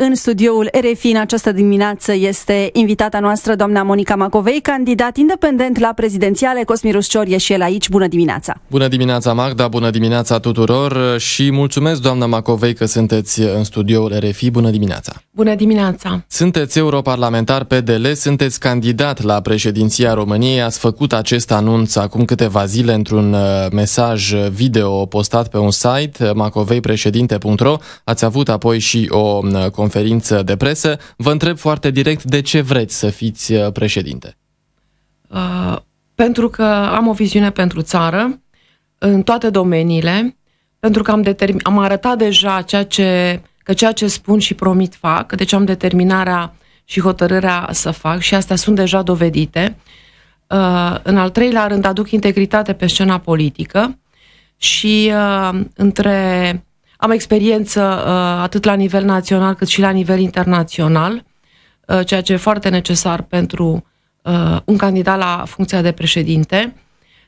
În studioul RFI în această dimineață este invitata noastră, doamna Monica Macovei, candidat independent la prezidențiale. Cosmin Ruscior e și el aici. Bună dimineața! Bună dimineața, Magda! Bună dimineața tuturor și mulțumesc, doamna Macovei, că sunteți în studioul RFI. Bună dimineața! Bună dimineața! Sunteți europarlamentar PDL, sunteți candidat la președinția României. Ați făcut acest anunț acum câteva zile într-un uh, mesaj video postat pe un site, macoveipreședinte.ro. Ați avut apoi și o uh, conferință de presă, vă întreb foarte direct de ce vreți să fiți uh, președinte. Uh, pentru că am o viziune pentru țară, în toate domeniile, pentru că am, determin- am arătat deja ceea ce, că ceea ce spun și promit fac, deci am determinarea și hotărârea să fac și astea sunt deja dovedite. Uh, în al treilea rând, aduc integritate pe scena politică și uh, între am experiență uh, atât la nivel național cât și la nivel internațional, uh, ceea ce e foarte necesar pentru uh, un candidat la funcția de președinte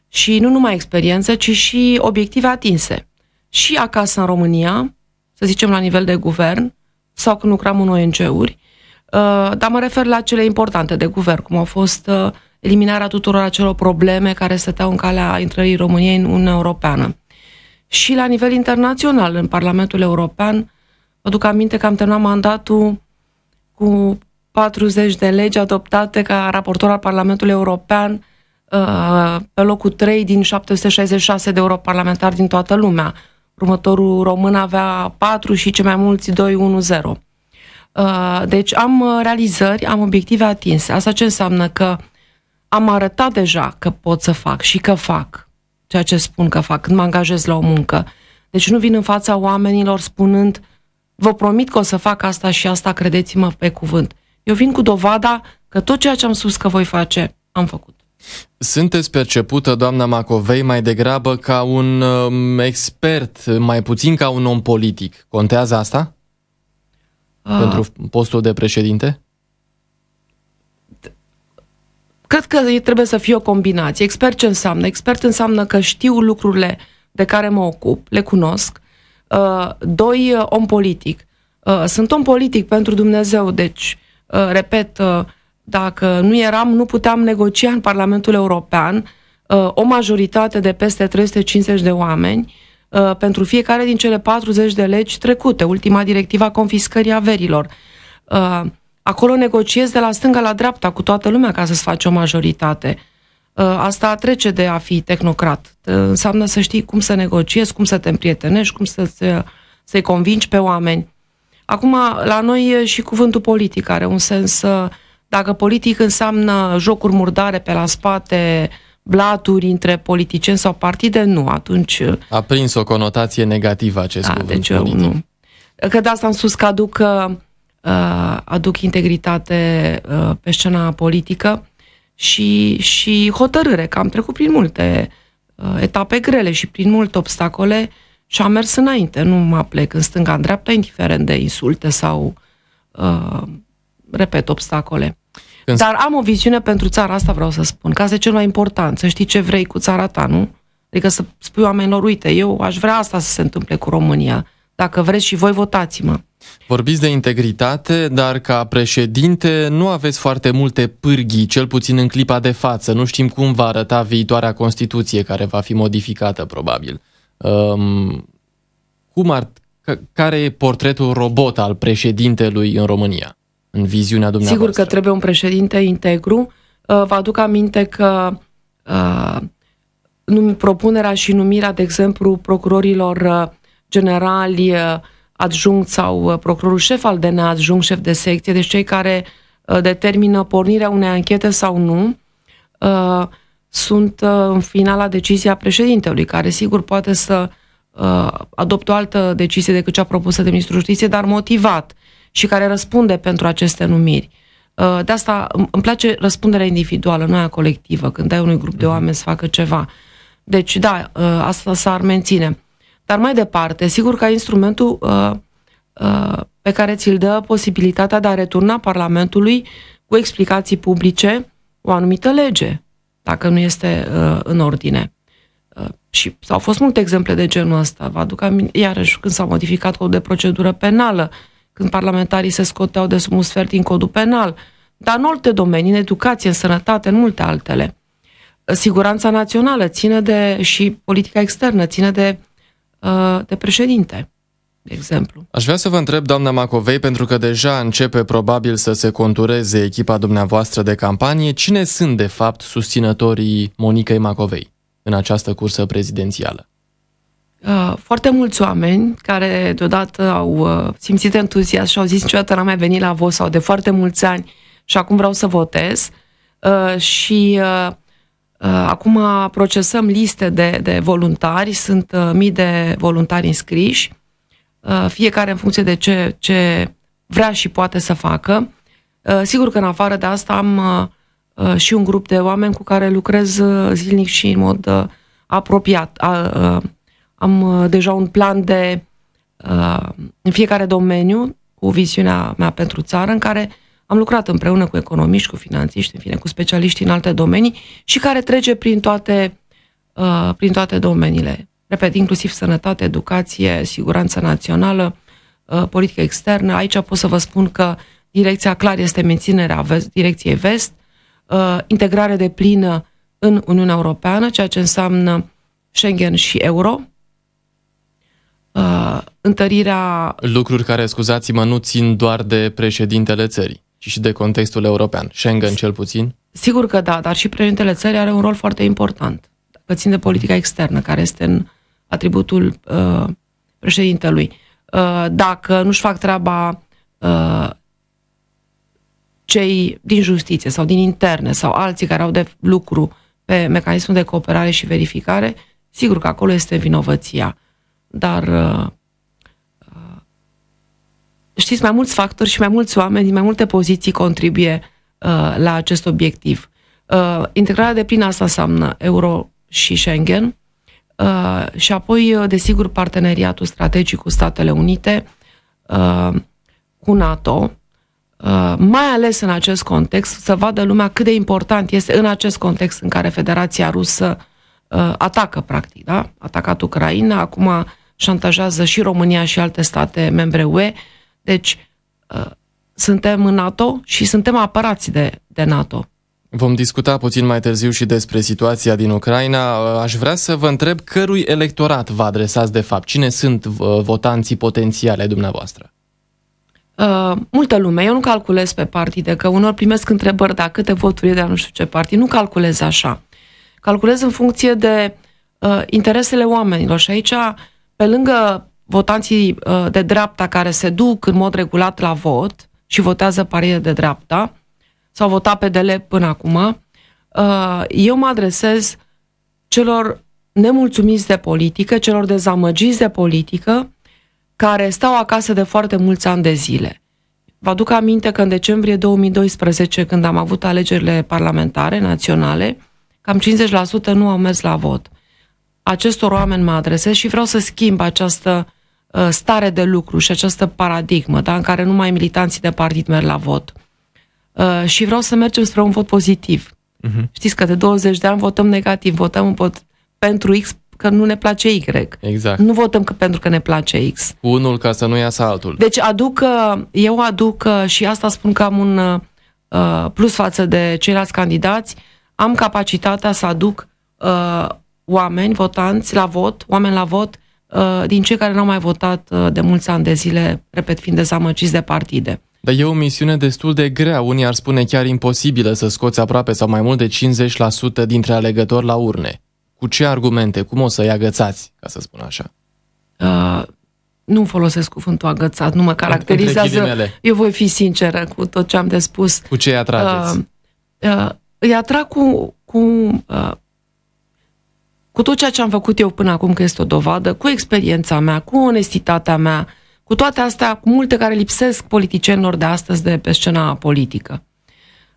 și nu numai experiență, ci și obiective atinse. Și acasă în România, să zicem la nivel de guvern, sau când lucram în ONG-uri, dar mă refer la cele importante de guvern, cum au fost eliminarea tuturor acelor probleme care stăteau în calea intrării României în Uniunea Europeană și la nivel internațional, în Parlamentul European. Vă duc aminte că am terminat mandatul cu 40 de legi adoptate ca raportor al Parlamentului European uh, pe locul 3 din 766 de europarlamentari din toată lumea. Următorul român avea 4 și cei mai mulți 2-1-0. Uh, deci am uh, realizări, am obiective atinse. Asta ce înseamnă că am arătat deja că pot să fac și că fac ceea ce spun că fac, când mă angajez la o muncă. Deci nu vin în fața oamenilor spunând, vă promit că o să fac asta și asta, credeți-mă pe cuvânt. Eu vin cu dovada că tot ceea ce am spus că voi face, am făcut. Sunteți percepută, doamna Macovei, mai degrabă ca un um, expert, mai puțin ca un om politic. Contează asta? Uh, pentru postul de președinte? Cred că trebuie să fie o combinație. Expert ce înseamnă? Expert înseamnă că știu lucrurile de care mă ocup, le cunosc. Uh, doi, uh, om politic. Uh, sunt om politic pentru Dumnezeu, deci, repet, dacă nu eram, nu puteam negocia în Parlamentul European o majoritate de peste 350 de oameni pentru fiecare din cele 40 de legi trecute, ultima directiva confiscării averilor. Uh, Acolo negociezi de la stânga la dreapta cu toată lumea ca să-ți faci o majoritate. Uh, asta trece de a fi tehnocrat. Uh, înseamnă să știi cum să negociezi, cum să te împrietenești, cum să uh, să-i convingi pe oameni. Acum, la noi și cuvântul politic are un sens. Dacă politic înseamnă jocuri murdare pe la spate, blaturi între politicieni sau partide, nu, atunci... A prins o conotație negativă acest da, cuvânt deci, politic. Nu. Că de asta am spus că aduc Uh, aduc integritate uh, pe scena politică și, și hotărâre, că am trecut prin multe uh, etape grele și prin multe obstacole și am mers înainte, nu mă plec în stânga, în dreapta, indiferent de insulte sau, uh, repet, obstacole. Când... Dar am o viziune pentru țara asta, vreau să spun, că asta e cel mai important, să știi ce vrei cu țara ta, nu? Adică să spui oamenilor, uite, eu aș vrea asta să se întâmple cu România. Dacă vreți și voi, votați-mă. Vorbiți de integritate, dar ca președinte nu aveți foarte multe pârghii, cel puțin în clipa de față. Nu știm cum va arăta viitoarea Constituție, care va fi modificată, probabil. Um, cum ar, care e portretul robot al președintelui în România, în viziunea dumneavoastră? Sigur că trebuie un președinte integru. Ă, vă aduc aminte că ă, propunerea și numirea, de exemplu, procurorilor ă, generali adjunct sau uh, procurorul șef al DNA, adjunct șef de secție, deci cei care uh, determină pornirea unei anchete sau nu, uh, sunt în finala decizia președintelui, care sigur poate să adopte o altă decizie decât cea propusă de ministrul justiției, dar motivat și care răspunde pentru aceste numiri. De asta îmi place răspunderea individuală, nu aia colectivă, când ai unui grup de mhm. oameni să facă ceva. Deci, da, asta s-ar menține. Dar mai departe, sigur că ai instrumentul uh, uh, pe care ți-l dă posibilitatea de a returna Parlamentului cu explicații publice o anumită lege, dacă nu este uh, în ordine. Uh, și au fost multe exemple de genul ăsta. Vă aduc aminte, iarăși, când s-a modificat codul de procedură penală, când parlamentarii se scoteau de sub un sfert din codul penal, dar în alte domenii, în educație, în sănătate, în multe altele. Siguranța națională ține de, și politica externă ține de Uh, de președinte de exemplu. Aș vrea să vă întreb, doamna Macovei, pentru că deja începe probabil să se contureze echipa dumneavoastră de campanie, cine sunt de fapt susținătorii Monicăi Macovei în această cursă prezidențială? Uh, foarte mulți oameni care deodată au uh, simțit entuziasm și au zis niciodată n-am mai venit la vot sau de foarte mulți ani și acum vreau să votez și Uh, acum procesăm liste de, de voluntari, sunt uh, mii de voluntari înscriși, uh, fiecare în funcție de ce, ce vrea și poate să facă. Sigur că în afară de asta am și un grup de oameni cu care lucrez zilnic și în mod apropiat. Am deja un plan de în fiecare domeniu cu viziunea mea pentru țară în care am lucrat împreună cu economiști, cu finanțiști, în fine, cu specialiști în alte domenii și care trece prin toate, uh, prin toate domeniile. Repet, inclusiv sănătate, educație, siguranță națională, uh, politică externă. Aici pot să vă spun că direcția clar este menținerea vest, direcției vest, uh, integrare de plină în Uniunea Europeană, ceea ce înseamnă Schengen și euro, uh, întărirea... Lucruri care, scuzați-mă, nu țin doar de președintele țării ci și de contextul european, Schengen cel puțin? Sigur că da, dar și președintele țării are un rol foarte important, că țin de politica externă, care este în atributul uh, președintelui. Uh, dacă nu-și fac treaba uh, cei din justiție sau din interne sau alții care au de lucru pe mecanismul de cooperare și verificare, sigur că acolo este vinovăția. Dar uh, știți, mai mulți factori și mai mulți oameni din mai multe poziții contribuie uh, la acest obiectiv. Uh, integrarea de plină asta înseamnă euro și Schengen uh, și apoi, uh, desigur, parteneriatul strategic cu Statele Unite, uh, cu NATO, Uh, mai ales în acest context, să vadă lumea cât de important este în acest context în care Federația Rusă uh, atacă, practic, da? Atacat Ucraina, acum șantajează și România și alte state membre UE. Deci, uh, suntem în NATO și suntem apărați de, de NATO. Vom discuta puțin mai târziu și despre situația din Ucraina. Uh, aș vrea să vă întreb cărui electorat vă adresați de fapt? Cine sunt uh, votanții potențiale dumneavoastră? Uh, multă lume. Eu nu calculez pe partide, că unor primesc întrebări, dacă câte voturi e de la nu știu ce partid. Nu calculez așa. Calculez în funcție de uh, interesele oamenilor și aici, pe lângă votanții uh, de dreapta care se duc în mod regulat la vot și votează parie de dreapta, sau votat PDL până acum, uh, eu mă adresez celor nemulțumiți de politică, celor dezamăgiți de politică, care stau acasă de foarte mulți ani de zile. Vă aduc aminte că în decembrie 2012, când am avut alegerile parlamentare naționale, cam 50% nu au mers la vot. Acestor oameni mă adresez și vreau să schimb această Uh, stare de lucru și această paradigmă da, în care numai militanții de partid merg la vot. Uh, și vreau să mergem spre un vot pozitiv. Uh-huh. Știți că de 20 de ani votăm negativ, votăm pentru X că nu ne place Y. Exact. Nu votăm că pentru că ne place X. Unul ca să nu iasă altul. Deci aduc, uh, eu aduc și asta spun că am un uh, plus față de ceilalți candidați, am capacitatea să aduc uh, oameni, votanți la vot, oameni la vot Uh, din cei care n-au mai votat uh, de mulți ani de zile, repet, fiind dezamăciți de partide. Dar e o misiune destul de grea, unii ar spune chiar imposibilă să scoți aproape sau mai mult de 50% dintre alegători la urne. Cu ce argumente? Cum o să-i agățați, ca să spun așa? Uh, nu folosesc cuvântul agățat, nu mă caracterizează. Eu voi fi sinceră cu tot ce am de spus. Cu ce îi atrageți? Uh, uh, îi atrag cu, cu uh, cu tot ceea ce am făcut eu până acum, că este o dovadă, cu experiența mea, cu onestitatea mea, cu toate astea, cu multe care lipsesc politicienilor de astăzi de pe scena politică.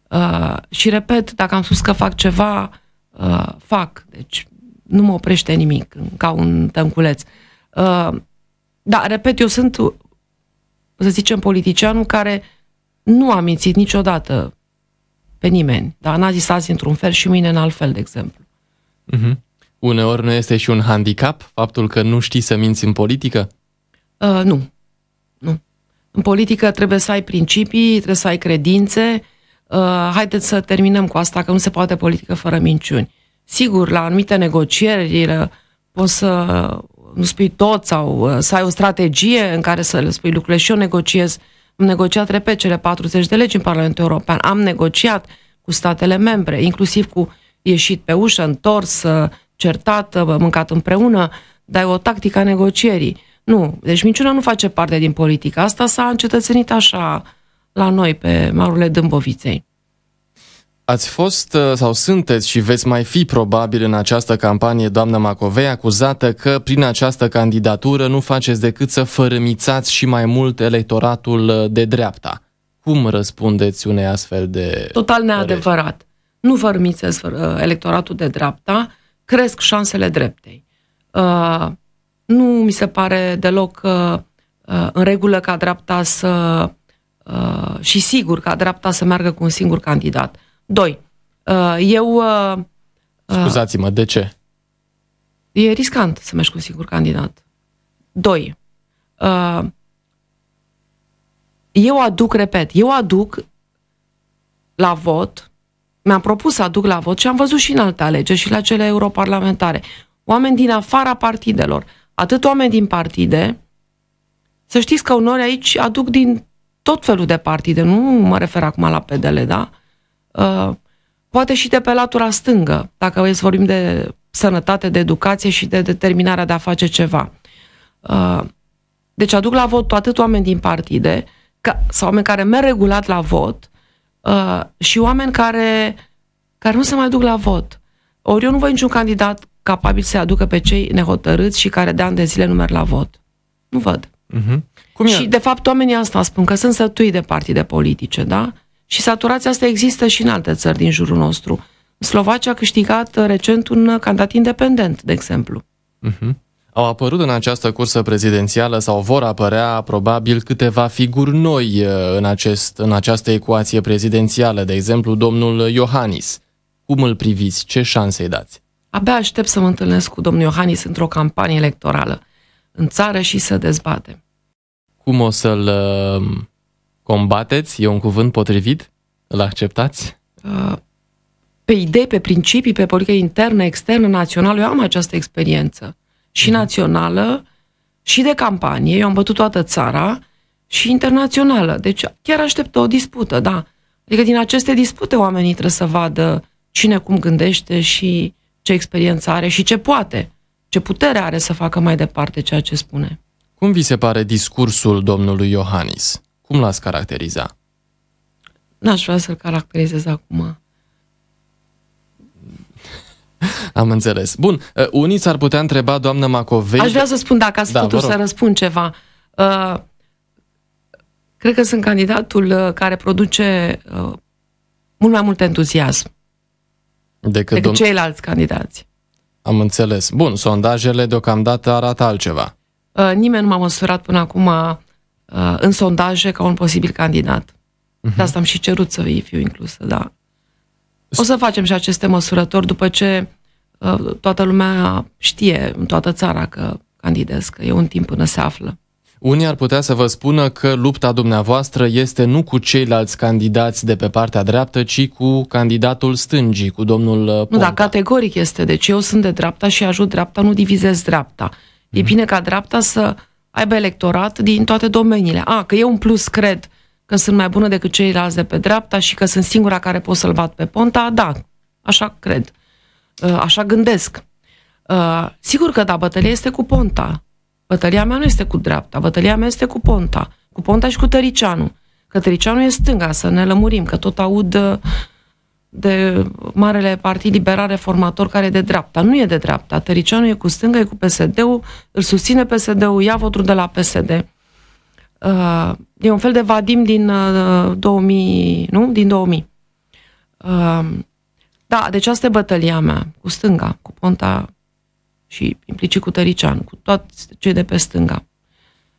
Uh, și repet, dacă am spus că fac ceva, uh, fac. Deci nu mă oprește nimic, ca un tănculeț. Uh, da, repet, eu sunt, să zicem, politicianul care nu a mințit niciodată pe nimeni. Dar n-a zis azi într-un fel și mâine în alt fel, de exemplu. Uh-huh. Uneori nu este și un handicap faptul că nu știi să minți în politică? Uh, nu. Nu. În politică trebuie să ai principii, trebuie să ai credințe. Uh, haideți să terminăm cu asta, că nu se poate politică fără minciuni. Sigur, la anumite negocieri uh, poți să nu spui tot sau uh, să ai o strategie în care să le spui lucrurile. Și eu negociez, am negociat, repet, cele 40 de legi în Parlamentul European. Am negociat cu statele membre, inclusiv cu ieșit pe ușă, întors, uh, certată, mâncat împreună, dar e o tactică a negocierii. Nu, deci minciuna nu face parte din politică. Asta s-a încetățenit așa la noi, pe marurile Dâmboviței. Ați fost uh, sau sunteți și veți mai fi probabil în această campanie, doamnă Macovei, acuzată că prin această candidatură nu faceți decât să fărâmițați și mai mult electoratul uh, de dreapta. Cum răspundeți unei astfel de... Total neadevărat. Părere? Nu fărâmițez uh, electoratul de dreapta, cresc șansele dreptei. Uh, nu mi se pare deloc uh, uh, în regulă ca dreapta să uh, și sigur ca dreapta să meargă cu un singur candidat. Doi, uh, eu... Uh, uh Scuzați-mă, de ce? E riscant să mergi cu un singur candidat. Doi, uh, eu aduc, repet, eu aduc la vot mi-am propus să aduc la vot și am văzut și în alte alegeri și la cele europarlamentare, oameni din afara partidelor, atât oameni din partide, să știți că unori aici aduc din tot felul de partide, nu mă refer acum la PDL, da? Uh, poate și de pe latura stângă, dacă e să vorbim de sănătate, de educație și de determinarea de a face ceva. Uh, deci aduc la vot atât oameni din partide, ca, sau oameni care merg regulat la vot, Uh, și oameni care, care nu se mai duc la vot. Ori eu nu văd niciun candidat capabil să aducă pe cei nehotărâți și care de ani de zile nu merg la vot. Nu văd. Uh-huh. Cum e? și, de fapt, oamenii asta spun, că sunt sătui de partide politice, da? Și saturația asta există și în alte țări din jurul nostru. Slovacia a câștigat recent un candidat independent, de exemplu. Uh-huh. Au apărut în această cursă prezidențială sau vor apărea probabil câteva figuri noi uh, în, acest, în această ecuație prezidențială, de exemplu domnul Iohannis. Cum îl priviți? Ce șanse îi dați? Abia aștept să mă întâlnesc cu domnul Iohannis într-o campanie electorală în țară și să dezbatem. Cum o să-l uh, combateți? E un cuvânt potrivit? Îl acceptați? Uh, pe idei, pe principii, pe politică internă, externă, națională, eu am această experiență și mhm. națională și de campanie. Eu am bătut toată țara și internațională. Deci chiar aștept o dispută, da. Adică din aceste dispute oamenii trebuie să vadă cine cum gândește și ce experiență are și ce poate, ce putere are să facă mai departe ceea ce spune. Cum vi se pare discursul domnului Iohannis? Cum l-ați caracteriza? N-aș vrea să-l caracterizez acum. Am înțeles. Bun, uh, unii s-ar putea întreba, doamnă Macovei... Aș vrea să spun, dacă ați da, totuși să răspund ceva. Uh, cred că sunt candidatul uh, care produce uh, mult mai mult entuziasm decât, decât domn... ceilalți candidați. Am înțeles. Bun, sondajele deocamdată arată altceva. Uh, nimeni nu m-a măsurat până acum uh, în sondaje ca un posibil candidat. Uh-huh. De asta am și cerut să fiu inclusă, da. O să facem și aceste măsurători după ce uh, toată lumea știe în toată țara că candidez, că e un timp până se află. Unii ar putea să vă spună că lupta dumneavoastră este nu cu ceilalți candidați de pe partea dreaptă, ci cu candidatul stângii, cu domnul Ponta. Uh, nu, dar categoric este. Deci eu sunt de dreapta și ajut dreapta, nu divizez dreapta. E mhm. bine ca dreapta să aibă electorat din toate domeniile. A, că e un plus cred că sunt mai bună decât ceilalți de pe dreapta și că sunt singura care pot să-l bat pe Ponta, da, așa cred, uh, așa gândesc. Uh, sigur că da, bătălia este cu Ponta. Bătălia mea nu este cu dreapta, bătălia mea este cu Ponta. Cu Ponta și cu Tăricianu. Că Tăricianu e stânga, să ne lămurim, că tot aud uh, de Marele Partid Liberal Reformator care e de dreapta. Nu e de dreapta. Tăricianu e cu stânga, e cu PSD-ul, îl susține PSD-ul, ia votul de la PSD. Uh, e un fel de vadim din uh, 2000, nu? Din 2000. Uh, da, deci asta e bătălia mea, cu stânga, cu Ponta și implicit cu Tărician, cu toți cei de pe stânga,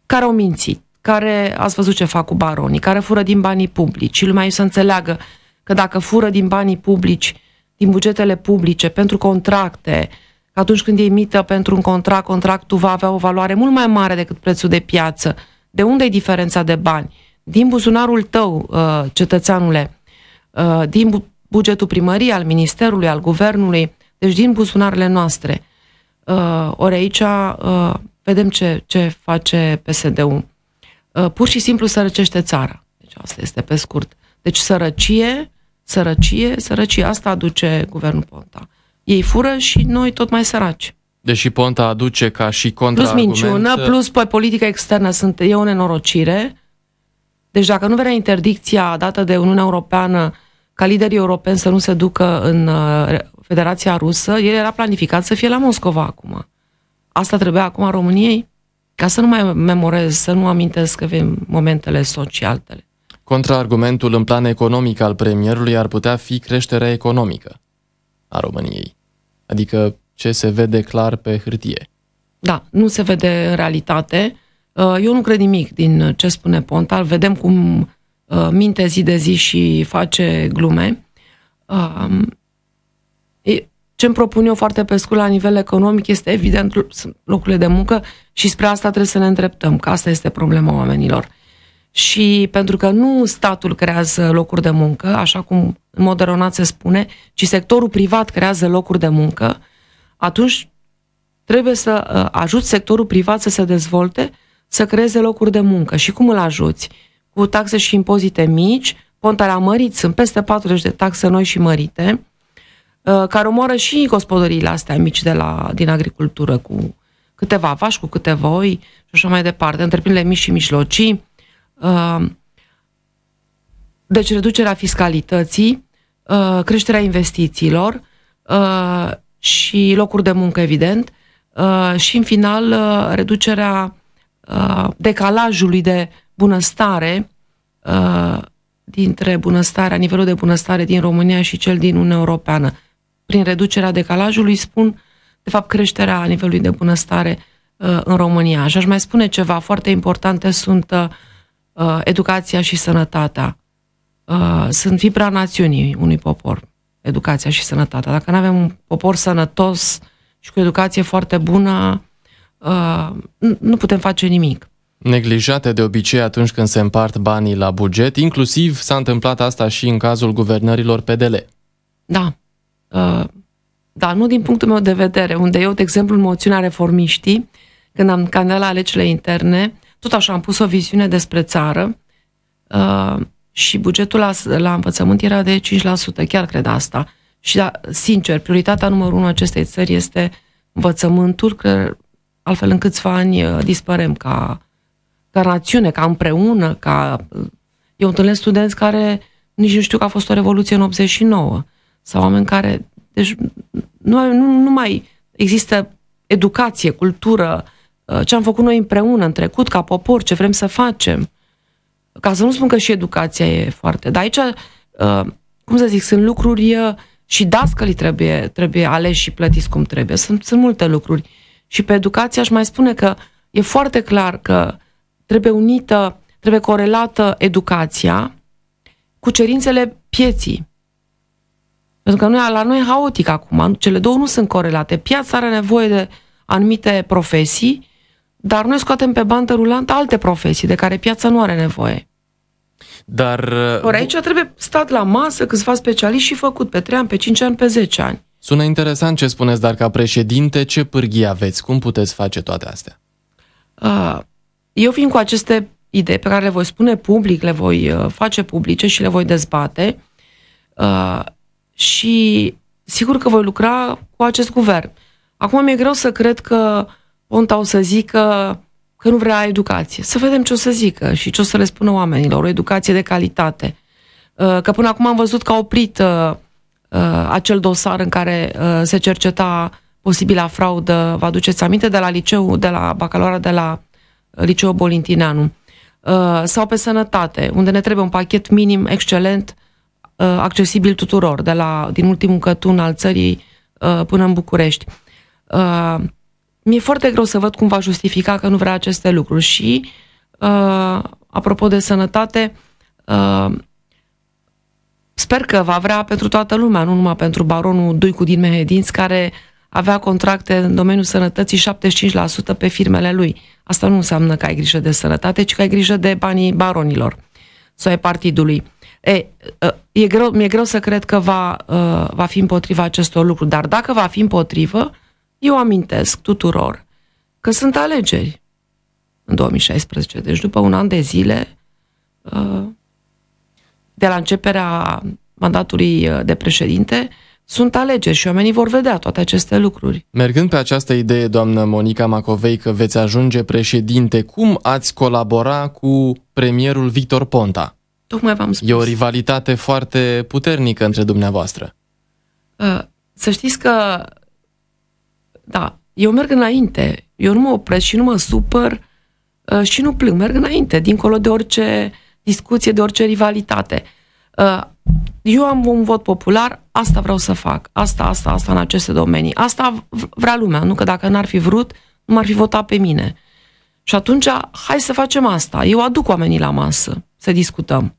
care au mințit, care ați văzut ce fac cu baronii, care fură din banii publici și lumea să înțeleagă că dacă fură din banii publici, din bugetele publice, pentru contracte, atunci când emită pentru un contract, contractul va avea o valoare mult mai mare decât prețul de piață, uh, de unde e diferența de bani? Din buzunarul tău, uh, cetățeanule, uh, din bugetul primăriei, al ministerului, al guvernului, deci din buzunarele noastre. Uh, ori aici vedem ce, ce face PSD-ul. Pur și simplu sărăcește țara. Deci asta este pe scurt. Deci sărăcie, sărăcie, sărăcie. Asta aduce guvernul Ponta. Ei fură și noi tot mai săraci. Deși Ponta aduce ca și contra Plus minciună, plus pe politica externă sunt, e o nenorocire. Deci dacă nu vrea interdicția dată de Uniunea Europeană ca liderii europeni să nu se ducă în uh, Federația Rusă, el era planificat să fie la Moscova acum. Asta trebuia acum României? Ca să nu mai memorez, să nu amintesc că avem momentele soci Contraargumentul în plan economic al premierului ar putea fi creșterea economică a României. Adică ce se vede clar pe hârtie. Da, nu se vede în realitate. Uh, eu nu cred nimic din ce spune Pontal. vedem cum uh, minte zi de zi și face glume. Um, ce îmi propun eu foarte pe scurt la nivel economic este evident locurile de muncă și spre asta trebuie să ne îndreptăm, că asta este problema oamenilor. Și pentru că nu statul creează locuri de muncă, așa cum în mod eronat se spune, ci sectorul privat creează locuri de muncă, uh, atunci trebuie să uh, ajut sectorul privat să se dezvolte, să creeze locuri de muncă. Și cum îl ajuți? Cu taxe și impozite mici, pontarea mărit, sunt peste 40 de taxe noi și mărite, uh, care omoară și gospodăriile astea mici de la, din agricultură, cu câteva vași, cu câteva oi și așa mai departe, întreprinderile mici și mijlocii. Uh, deci reducerea fiscalității, creșterea investițiilor, și locuri de muncă, evident, uh, și, în final, uh, reducerea uh, decalajului de bunăstare dintre bunăstarea, nivelul de bunăstare din România și cel din Uniunea Europeană. Prin reducerea decalajului spun, de fapt, creșterea nivelului de bunăstare în România. Și aș mai spune ceva, foarte importante sunt educația și sănătatea. Sunt fibra națiunii unui popor educația și sănătatea. Dacă nu avem un popor sănătos și cu educație foarte bună, uh, nu putem face nimic neglijate de obicei atunci când se împart banii la buget, inclusiv s-a întâmplat asta și în cazul guvernărilor PDL. Da. Uh, Dar nu din punctul meu de vedere, unde eu, de exemplu, în moțiunea reformiștii, când am candidat la alegerile interne, tot așa am pus o viziune despre țară uh, și bugetul la, la învățământ era de 5%, chiar cred asta. Și da, sincer, prioritatea numărul unu acestei țări este învățământul, că altfel în câțiva ani uh, dispărem ca, ca națiune, ca împreună, ca... Uh, eu întâlnesc studenți care nici nu știu că a fost o revoluție în 89 sau oameni care... Deci nu, nu, nu mai există educație, cultură, uh, ce am făcut noi împreună în trecut ca popor, ce vrem să facem. Ca să nu spun că și educația e foarte... Dar aici, uh, cum să zic, sunt lucruri uh, și dascălii trebuie, trebuie aleși și plătiți cum trebuie. Sunt, sunt multe lucruri. Și pe educație aș mai spune că e foarte clar că trebuie unită, trebuie corelată educația cu cerințele pieții. Pentru că noi, la noi e haotic acum. Cele două nu sunt corelate. Piața are nevoie de anumite profesii dar noi scoatem pe bandă rulantă alte profesii de care piața nu are nevoie. Dar... Uh, Ori aici trebuie stat la masă câțiva specialiști și făcut pe 3 ani, pe 5 ani, pe 10 ani. Sună interesant ce spuneți, dar ca președinte, ce pârghii aveți? Cum puteți face toate astea? Uh, eu fiind cu aceste idei pe care le voi spune public, le voi uh, face publice și le voi dezbate și sigur că voi lucra cu acest guvern. Acum mi-e greu să cred că uh, Ponta o să zică că nu vrea educație. Să vedem ce o să zică și ce o să le spună oamenilor. O educație de calitate. Uh, că până acum am văzut că a oprit uh, uh, acel dosar în care se cerceta posibila fraudă, vă aduceți aminte, de la liceu, de la bacaloara, de la liceu Bolintineanu. Sau pe sănătate, unde ne trebuie un pachet minim, excelent, accesibil tuturor, de la, din ultimul cătun al țării până în București mi-e foarte greu să văd cum va justifica că nu vrea aceste lucruri. Și, uh, apropo de sănătate, uh, sper că va vrea pentru toată lumea, nu numai pentru baronul Duicu din Mehedinți, care avea contracte în domeniul sănătății 75% pe firmele lui. Asta nu înseamnă că ai grijă de sănătate, ci că ai grijă de banii baronilor sau ai partidului. E, uh, e greu, mi-e greu să cred că va, uh, va fi împotriva acestor lucruri, dar dacă va fi împotrivă, eu amintesc tuturor că sunt alegeri în 2016, deci după un an de zile uh, de la începerea mandatului uh, de președinte, sunt alegeri și oamenii vor vedea toate aceste lucruri. Mergând pe această idee, doamnă Monica Macovei, că veți ajunge președinte, cum ați colabora cu premierul Victor Ponta? Tocmai v-am spus. E o rivalitate foarte puternică între dumneavoastră. Uh, să știți că da, eu merg înainte, eu nu mă opresc și nu mă supăr uh, și nu plâng, merg înainte, dincolo de orice discuție, de orice rivalitate. Uh, eu am un vot popular, asta vreau să fac, asta, asta, asta în aceste domenii. Asta vrea lumea, nu că dacă n-ar fi vrut, nu m-ar fi votat pe mine. Și atunci, hai să facem asta. Eu aduc oamenii la masă să discutăm.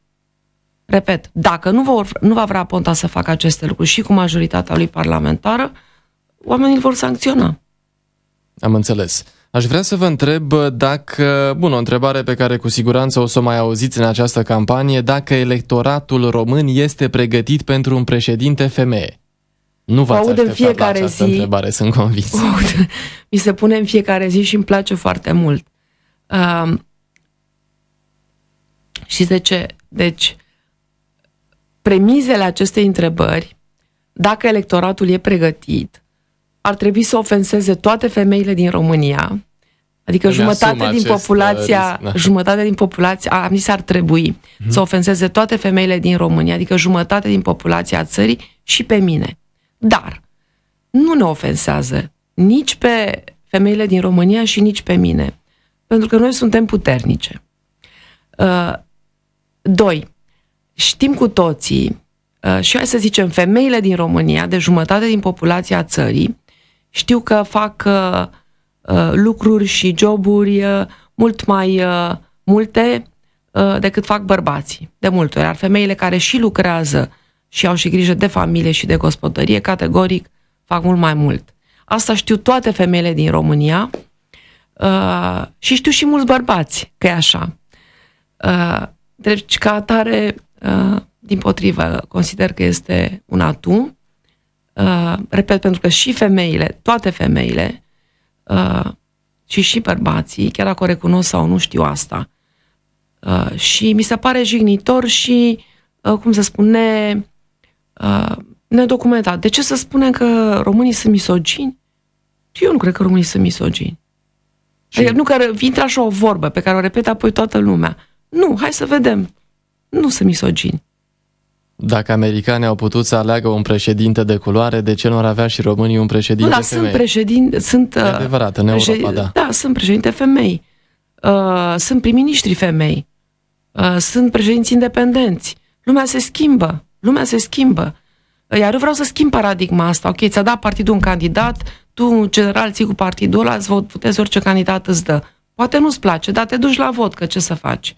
Repet, dacă nu, vor, nu va vrea Ponta să facă aceste lucruri și cu majoritatea lui parlamentară, oamenii îl vor sancționa. Am înțeles. Aș vrea să vă întreb dacă, bun, o întrebare pe care cu siguranță o să o mai auziți în această campanie, dacă electoratul român este pregătit pentru un președinte femeie. Nu v-ați aud în fiecare la zi. întrebare, sunt convins. Aud. Mi se pune în fiecare zi și îmi place foarte mult. Um, uh, și de ce? Deci, premizele acestei întrebări, dacă electoratul e pregătit, ar trebui să ofenseze toate femeile din România, Adică jumătate din uh, populația, risc, da. jumătate din populația, populația, am zis ar trebui mm-hmm. să ofenseze toate femeile din România, adică jumătate din populația țării și pe mine. Dar nu ne ofensează nici pe femeile din România și nici pe mine, pentru că noi suntem puternice. Uh, doi, știm cu toții, uh, și hai să zicem femeile din România, de jumătate din populația țării, știu că fac uh, uh, lucruri și joburi uh, mult mai uh, multe uh, decât fac bărbații. De multe ori, ar femeile care și lucrează și au și grijă de familie și de gospodărie, categoric fac mult mai mult. Asta știu toate femeile din România uh, și știu și mulți bărbați că e așa. Uh, deci, ca atare, uh, din potrivă, consider că este un atu Uh, repet, pentru că și femeile, toate femeile, uh, și și bărbații, chiar dacă o recunosc sau nu știu asta, uh, și mi se pare jignitor și, uh, cum se spune, uh, nedocumentat. De ce să spunem că românii sunt misogini? Eu nu cred că românii sunt misogini. Și... Adică nu că intră așa o vorbă pe care o repetă apoi toată lumea. Nu, hai să vedem. Nu sunt misogini. Dacă americanii au putut să aleagă un președinte de culoare, de ce nu ar avea și românii un președinte da, femei? Sunt președinte, sunt... E uh, adevărat, în președ... Europa, da. Da, sunt președinte femei. Uh, sunt prim-ministri femei. Uh, sunt președinți independenți. Lumea se schimbă. Lumea se schimbă. Iar eu vreau să schimb paradigma asta. Ok, ți-a dat partidul un candidat, tu în general ții cu partidul ăla, îți votezi orice candidat îți dă. Poate nu-ți place, dar te duci la vot, că ce să faci?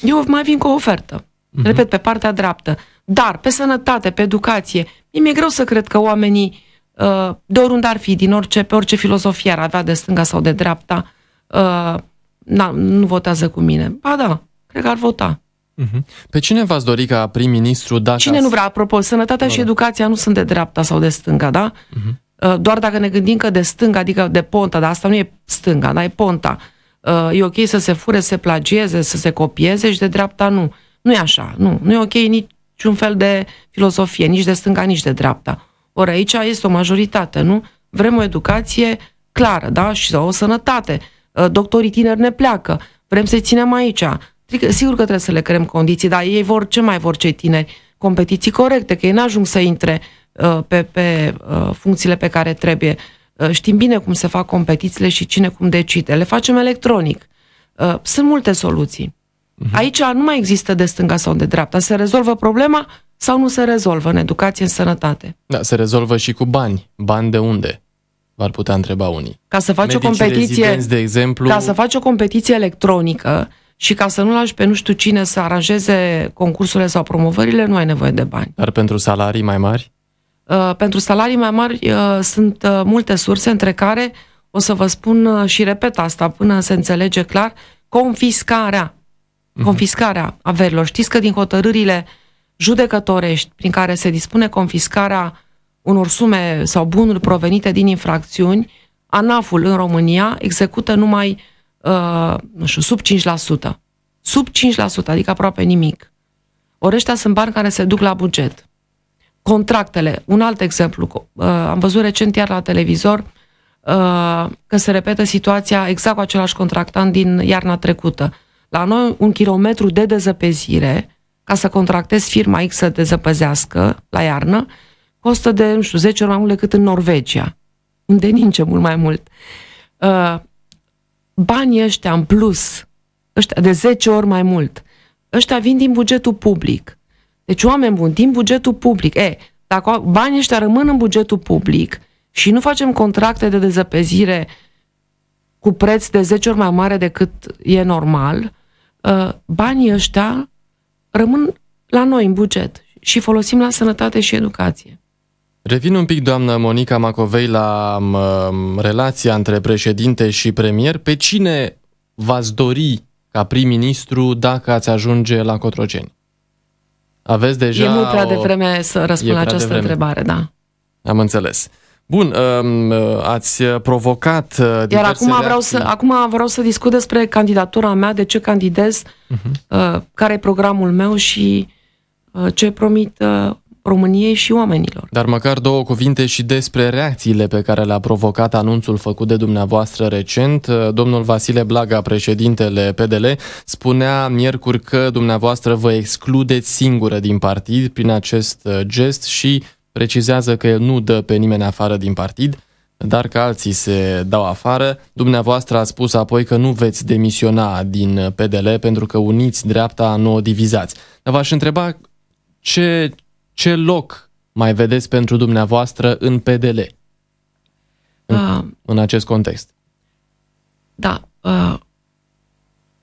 Eu mai vin cu o ofertă. Mhm. repet, pe partea dreaptă. Dar pe sănătate, pe educație, mi-e greu să cred că oamenii, uh, de oriunde ar fi, din orice, pe orice filozofie ar avea de stânga sau de dreapta, uh, na, nu votează cu mine. Ba da, cred că ar vota. Mhm. Pe cine v-ați dori ca prim-ministru dacă... Cine nu vrea, apropo, sănătatea și educația nu sunt de dreapta sau de stânga, da? Uh-huh. Doar dacă ne gândim că de stânga, adică de ponta, dar asta nu e stânga, dar e ponta. Uh, e ok să se fure, să se plagieze, să se copieze și de dreapta nu. Nu e așa, nu. Nu e ok niciun fel de filozofie, nici de stânga, nici de dreapta. Ori aici este o majoritate, nu? Vrem o educație clară, da? Și o sănătate. Ă, doctorii tineri ne pleacă. Vrem să-i ținem aici. Sigur că trebuie să le creăm condiții, dar ei vor ce mai vor cei tineri. Competiții corecte, că ei n-ajung să intre ă, pe, pe ă, funcțiile pe care trebuie. Știm bine cum se fac competițiile și cine cum decide. Le facem electronic. Sunt multe soluții. Mhm. Aici nu mai există de stânga sau de dreapta. Se rezolvă problema sau nu se rezolvă în educație, în sănătate. Da, se rezolvă și cu bani. Bani de unde? V-ar putea întreba unii. Ca să faci o competiție, de exemplu, ca să faci o competiție electronică și ca să nu lași pe nu știu cine să aranjeze concursurile sau promovările, nu ai nevoie de bani. Dar pentru salarii mai mari? Uh, pentru salarii mai mari uh, sunt uh, multe surse, între care o să vă spun uh, și repet asta până se înțelege clar, confiscarea Mhm. confiscarea averilor. Știți că din hotărârile judecătorești prin care se dispune confiscarea unor sume sau bunuri provenite din infracțiuni, ANAF-ul în România execută numai uh, nu știu, sub 5%. Sub 5%, adică aproape nimic. Oreștia sunt bani care se duc la buget. Contractele, un alt exemplu, uh, am văzut recent iar la televizor uh, că se repetă situația exact cu același contractant din iarna trecută la noi un kilometru de dezăpezire, ca să contractezi firma X să dezăpăzească la iarnă, costă de, nu știu, 10 ori mai mult decât în Norvegia, unde nince mult mai mult. Uh, banii ăștia în plus, ăștia de 10 ori mai mult, ăștia vin din bugetul public. Deci oameni buni, din bugetul public. E, dacă banii ăștia rămân în bugetul public și nu facem contracte de dezăpezire cu preț de 10 ori mai mare decât e normal, Uh, banii ăștia rămân la noi în buget și folosim la sănătate și educație. Revin un pic, doamnă Monica Macovei, la um, um, relația între președinte și premier. Pe cine v-ați dori ca prim-ministru dacă ați ajunge la Cotroceni? Aveți deja... E mult prea o... vreme să răspund la această întrebare, da. Am înțeles. Bun, um, uh, ați uh, provocat uh, Iar acum vreau, să, acum vreau să discut despre candidatura mea, de ce candidez, uh-huh. care e programul meu și ce promit României și oamenilor. Dar măcar două cuvinte și despre reacțiile pe care le-a provocat anunțul făcut de dumneavoastră recent. Domnul Vasile Blaga, președintele PDL, spunea miercuri că dumneavoastră vă excludeți singură din partid prin acest gest și precizează că el nu dă pe nimeni afară din partid, dar că alții se dau afară. Dumneavoastră a spus apoi că nu veți demisiona din PDL pentru că uniți dreapta, nu o divizați. Dar v-aș întreba ce, ce loc mai vedeți pentru dumneavoastră în PDL în, uh, în acest context? Da. Uh,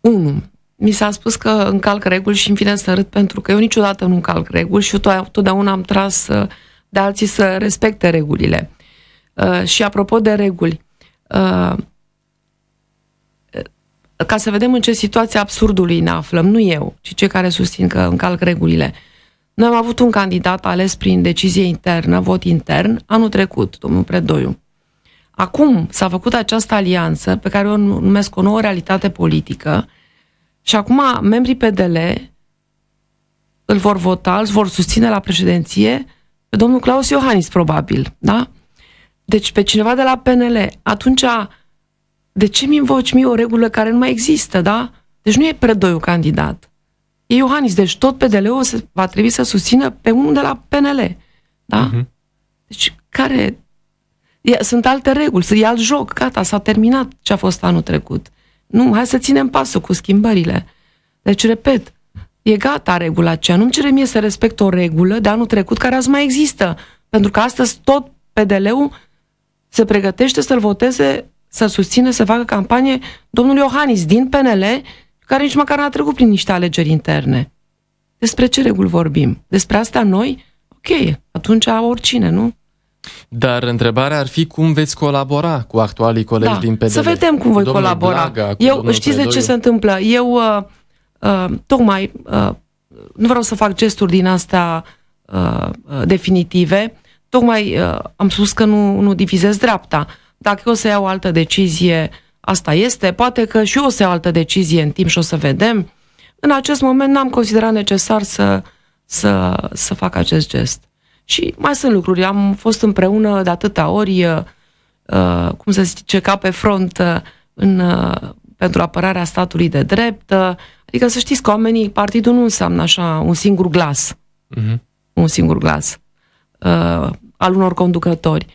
unu, mi s-a spus că încalc reguli și în fine să râd pentru că eu niciodată nu încalc reguli și eu totdeauna am tras uh, dar alții să respecte regulile. Uh, și apropo de reguli, uh, uh ca să vedem în ce situație absurdului ne aflăm, nu eu, ci cei care susțin că încalc regulile. Noi am avut un candidat ales prin decizie internă, vot intern, anul trecut, domnul Predoiu. Acum s-a făcut această alianță pe care o numesc o nouă realitate politică și acum membrii PDL îl vor vota, îl vor susține la președinție pe domnul Claus Iohannis, probabil, da? Deci pe cineva de la PNL. Atunci, de ce mi invoci mie o regulă care nu mai există, da? Deci nu e predoiul candidat. E Iohannis, deci tot PDL-ul va trebui să susțină pe unul de la PNL, da? Uh-huh. Deci care... E, sunt alte reguli, e alt joc, gata, s-a terminat ce a fost anul trecut. Nu, hai să ținem pasul cu schimbările. Deci, repet, E gata regula aceea. Nu-mi cere mie să respect o regulă de anul trecut care azi mai există. Pentru că astăzi tot PDL-ul se pregătește să-l voteze, să susține, să facă campanie domnul Iohannis din PNL, care nici măcar n-a trecut prin niște alegeri interne. Despre ce reguli vorbim? Despre asta noi? Ok, atunci oricine, nu? Dar întrebarea ar fi cum veți colabora cu actualii colegi da, din PDL. Să vedem cum voi domnul colabora. Blaga, Eu, știți de ce se întâmplă? Eu uh, Uh, tocmai, uh, nu vreau să fac gesturi din astea uh, uh, definitive, tocmai uh, am spus că nu, nu divizez dreapta. Dacă o să iau altă decizie, asta este, poate că și eu o să iau altă decizie în timp și o să vedem. În acest moment n-am considerat necesar să, să, să fac acest gest. Și mai sunt lucruri, am fost împreună de atâtea ori, uh, uh cum să zice, ca pe front uh, în, uh, pentru apărarea statului de drept, Adică să știți că oamenii, partidul nu înseamnă așa un singur glas. Uh-huh. Un singur glas uh, al unor conducători.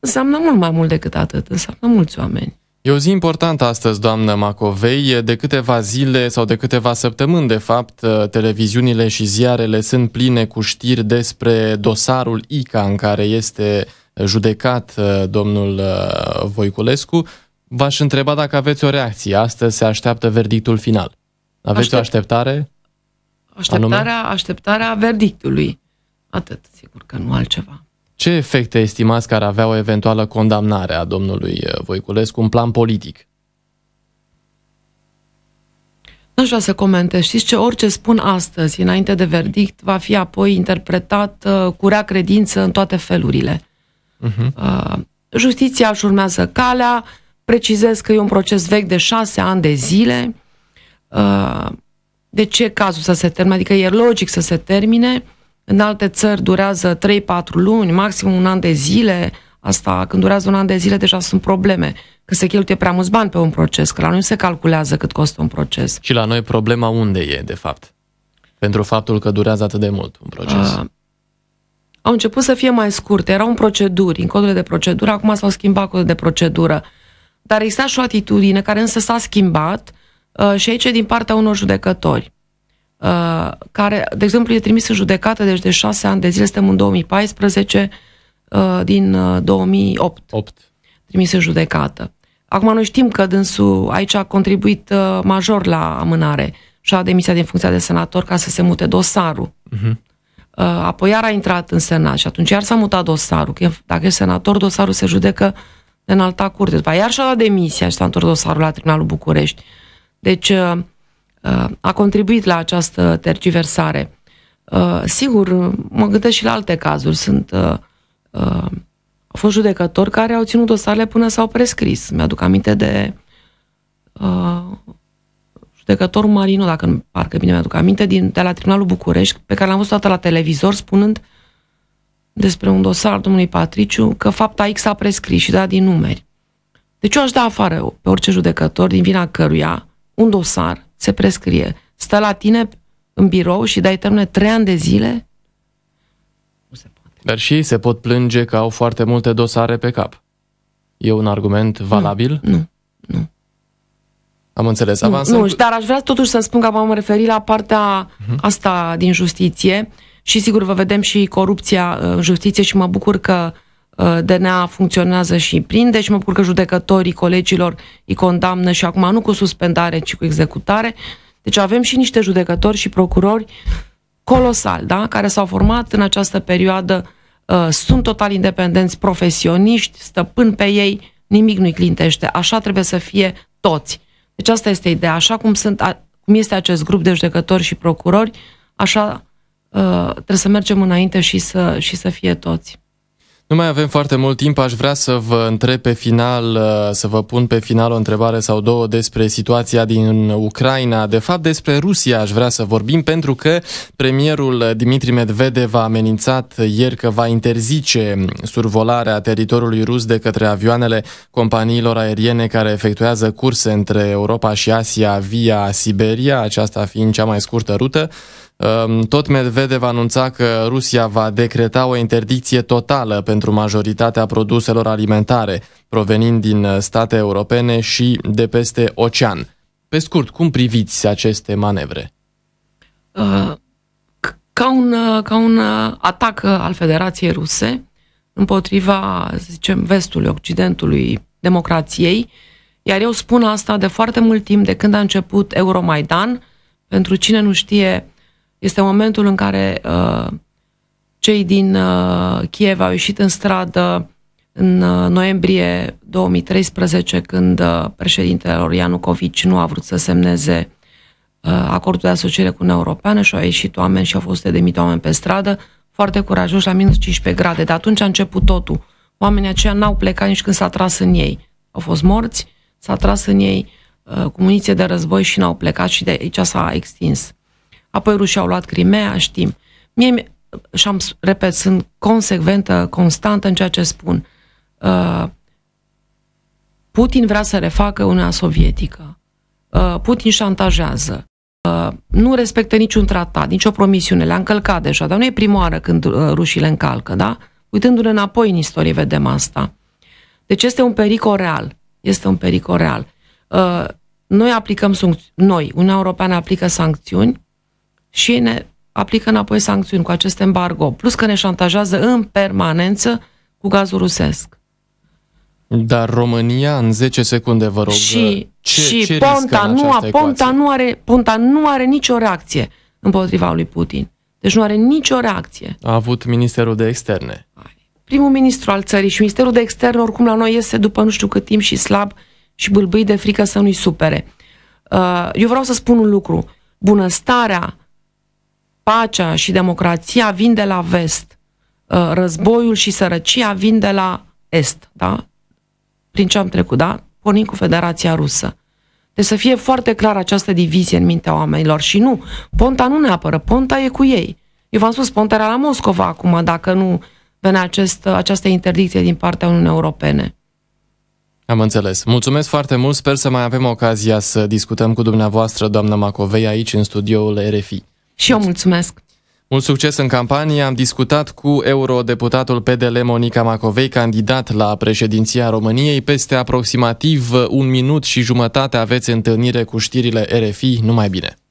Înseamnă mult mai mult decât atât. Înseamnă mulți oameni. E o zi importantă astăzi, doamnă Macovei. De câteva zile sau de câteva săptămâni, de fapt, uh, televiziunile și ziarele sunt pline cu știri despre dosarul ICA în care este judecat uh, domnul uh, Voiculescu. V-aș întreba dacă aveți o reacție. Astăzi se așteaptă verdictul final. Aveți Aștept... o așteptare? Așteptarea, așteptarea verdictului. Atât, sigur că nu altceva. Ce efecte estimați că ar avea o eventuală condamnare a domnului uh, Voiculescu în plan politic? Nu aș vrea să comentez. Știți ce? Orice spun astăzi, înainte de verdict, va fi apoi interpretat uh, cu rea credință în toate felurile. Uh-huh. justiția își urmează calea, precizez că e un proces vechi de șase ani de zile, Uh, de ce cazul să se termine, adică e logic să se termine, în alte țări durează 3-4 luni, maxim un an de zile, asta când durează un an de zile deja sunt probleme, că se cheltuie prea mulți bani pe un proces, că la noi nu se calculează cât costă un proces. Și la noi problema unde e, de fapt? Pentru faptul că durează atât de mult un proces. Uh, au început să fie mai scurte, erau în proceduri, în codurile de procedură, acum s-au schimbat codurile de procedură. Dar exista și o atitudine care însă s-a schimbat uh, Uh, și aici e din partea unor judecători uh, care, de exemplu, e trimis în judecată deci de șase ani de zile, suntem în 2014, uh, din 2008. 8. Trimis în judecată. Acum noi știm că dânsul aici a contribuit major la amânare și a demisia din funcția de senator ca să se mute dosarul. Uh-huh. Apoi iar a intrat în senat și atunci iar s-a mutat dosarul. Că dacă e senator, dosarul se judecă în alta curte. După iar și-a dat demisia și s-a întors dosarul la Tribunalul București. Uh, deci uh, uh, a contribuit la această tergiversare. Uh, sigur, mă gândesc și la alte cazuri. Sunt au fost judecători care au ținut dosarele până s-au prescris. Mi-aduc aminte de uh, judecătorul Marino, dacă nu, parcă bine mi-aduc aminte, din, de la Tribunalul București, pe care l-am văzut toată la televizor, spunând despre un dosar domnului Patriciu că fapta X a prescris și da din numeri. Deci eu aș da afară pe orice judecător din vina căruia un dosar, se prescrie, stă la tine în birou și dai termene trei ani de zile? Nu se poate. Dar și ei se pot plânge că au foarte multe dosare pe cap. E un argument valabil? Nu, nu. nu. Am înțeles. Avansăm. Nu, nu, dar aș vrea totuși să spun că m-am referit la partea uh-huh. asta din justiție și sigur vă vedem și corupția uh, în justiție și mă bucur că uh, Uh, DNA funcționează și prin, și mă bucur că judecătorii colegilor îi condamnă și acum nu cu suspendare, ci cu executare. Deci avem și niște judecători și procurori colosal, da? care s-au format în această perioadă, uh, sunt total independenți, profesioniști, stăpân pe ei, nimic nu-i clintește. Așa trebuie să fie toți. Deci asta este ideea. Așa cum, sunt, a, cum este acest grup de judecători și procurori, așa uh, trebuie să mergem înainte și să, și să fie toți. Nu mai avem foarte mult timp, aș vrea să vă întreb pe final, uh, să vă pun pe final o întrebare sau două despre situația din Ucraina, de fapt despre Rusia aș vrea să vorbim, pentru că premierul Dimitri Medvedev a amenințat ieri că va interzice survolarea teritoriului rus de către avioanele companiilor aeriene care efectuează curse între Europa și Asia via Siberia, aceasta fiind cea mai scurtă rută. Ehm, tot Medvedev anunța că Rusia va decreta o interdicție totală pentru majoritatea produselor alimentare provenind din eh, state europene și de peste ocean. Pe scurt, cum priviți aceste manevre? Uh, ca, un, eh, ca un atac al Federației Ruse împotriva, să zicem, vestului, occidentului, democrației, iar eu spun asta de foarte mult timp, de când a început Euromaidan, pentru cine nu știe, este momentul în care uh, cei din uh, Kiev au ieșit în stradă în uh, noiembrie 2013, când uh, președintele lor Ianucovici nu a vrut să semneze uh, acordul de asociere cu Uniunea Europeană și au ieșit oameni și au fost de mii de oameni pe stradă, foarte curajoși, la minus 15 grade. De atunci a început totul. Oamenii aceia n-au plecat nici când s-a tras în ei. Au fost morți, s-a tras în ei uh, cu muniție de război și n-au plecat și de aici s-a extins apoi rușii au luat Crimea, știm. Mie, și am, repet, sunt consecventă, constantă în ceea ce spun. Uh, Putin vrea să refacă Uniunea Sovietică. Uh, Putin șantajează. Uh, nu respectă niciun tratat, nicio promisiune. Le-a încălcat deja, dar nu e prima oară când rușii le încalcă, da? Uitându-ne înapoi în istorie, vedem asta. Deci este un pericol real. Este un pericol real. Noi aplicăm, noi, Uniunea Europeană aplică sancțiuni și ne aplică înapoi sancțiuni cu acest embargo, plus că ne șantajează în permanență cu gazul rusesc. Dar România, în 10 secunde, vă rog, și, ce, și ce Ponta, nu a, Ponta, nu are, Ponta nu are nicio reacție împotriva lui Putin. Deci nu are nicio reacție. A avut Ministerul de Externe. Primul ministru al țării și Ministerul de Externe, oricum la noi este după nu știu cât timp și slab și bâlbâi de frică să nu-i supere. Uh, eu vreau să spun un lucru. Bunăstarea pacea și democrația vin de la vest, uh, războiul și sărăcia vin de la est, da? Prin ce am trecut, da? Pornim cu Federația Rusă. Deci să fie foarte clar această divizie în mintea oamenilor și nu, Ponta nu ne apără, Ponta e cu ei. Eu v-am spus, Ponta era la Moscova acum, dacă nu venea acest, această interdicție din partea Uniunii Europene. Am înțeles. Mulțumesc foarte mult. Sper să mai avem ocazia să discutăm cu dumneavoastră, doamna Macovei, aici în studioul RFI. Și eu mulțumesc! Mult succes în campanie! Am discutat cu eurodeputatul PDL Monica Macovei, candidat la președinția României. Peste aproximativ un minut și jumătate aveți întâlnire cu știrile RFI. Numai bine!